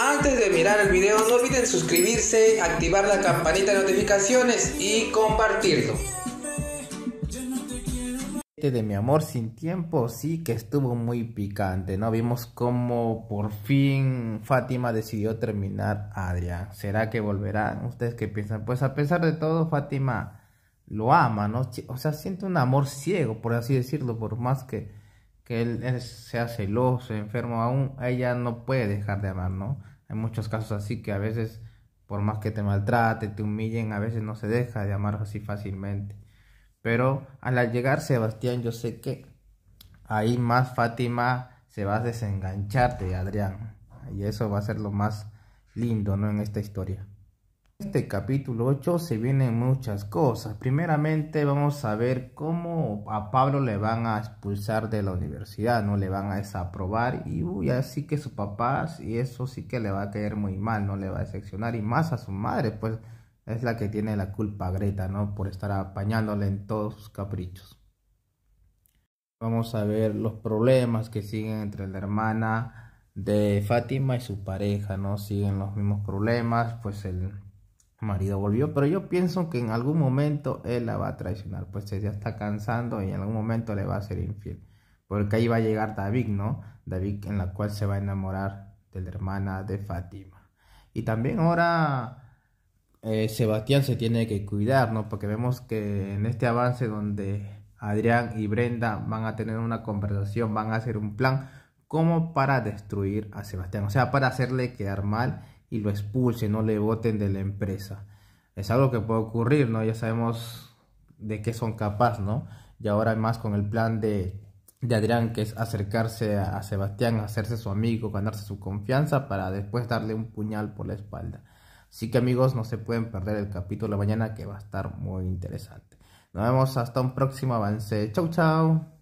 Antes de mirar el video no olviden suscribirse, activar la campanita de notificaciones y compartirlo. Este de mi amor sin tiempo sí que estuvo muy picante, ¿no? Vimos cómo por fin Fátima decidió terminar a Adrián. ¿Será que volverán? ¿Ustedes qué piensan? Pues a pesar de todo, Fátima lo ama, ¿no? O sea, siente un amor ciego, por así decirlo, por más que que él sea celoso, enfermo aún, ella no puede dejar de amar, ¿no? Hay muchos casos así que a veces, por más que te maltrate, te humillen, a veces no se deja de amar así fácilmente. Pero al llegar Sebastián, yo sé que ahí más Fátima se va a desengancharte Adrián. Y eso va a ser lo más lindo, ¿no? En esta historia este capítulo 8 se vienen muchas cosas. Primeramente vamos a ver cómo a Pablo le van a expulsar de la universidad, no le van a desaprobar y uy, así que su papá y eso sí que le va a caer muy mal, no le va a decepcionar y más a su madre, pues es la que tiene la culpa Greta, ¿no? Por estar apañándole en todos sus caprichos. Vamos a ver los problemas que siguen entre la hermana de Fátima y su pareja, ¿no? Siguen los mismos problemas, pues el marido volvió, pero yo pienso que en algún momento él la va a traicionar, pues se ya está cansando y en algún momento le va a ser infiel, porque ahí va a llegar David, ¿no? David en la cual se va a enamorar de la hermana de Fátima. Y también ahora eh, Sebastián se tiene que cuidar, ¿no? Porque vemos que en este avance donde Adrián y Brenda van a tener una conversación, van a hacer un plan como para destruir a Sebastián, o sea, para hacerle quedar mal y lo expulsen, no le voten de la empresa. Es algo que puede ocurrir, ¿no? Ya sabemos de qué son capaz, ¿no? Y ahora más con el plan de, de Adrián, que es acercarse a, Sebastián, hacerse su amigo, ganarse su confianza para después darle un puñal por la espalda. Así que amigos, no se pueden perder el capítulo de mañana que va a estar muy interesante. Nos vemos hasta un próximo avance. Chau, chau.